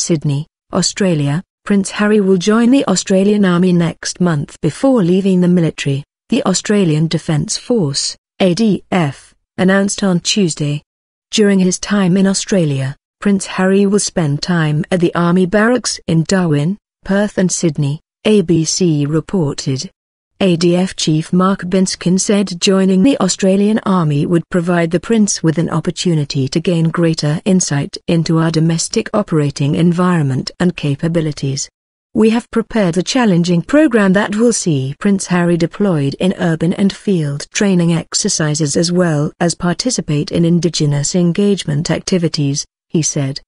Sydney, Australia, Prince Harry will join the Australian Army next month before leaving the military, the Australian Defence Force, ADF, announced on Tuesday. During his time in Australia, Prince Harry will spend time at the Army barracks in Darwin, Perth and Sydney, ABC reported. ADF Chief Mark Benskin said joining the Australian Army would provide the Prince with an opportunity to gain greater insight into our domestic operating environment and capabilities. We have prepared a challenging program that will see Prince Harry deployed in urban and field training exercises as well as participate in Indigenous engagement activities, he said.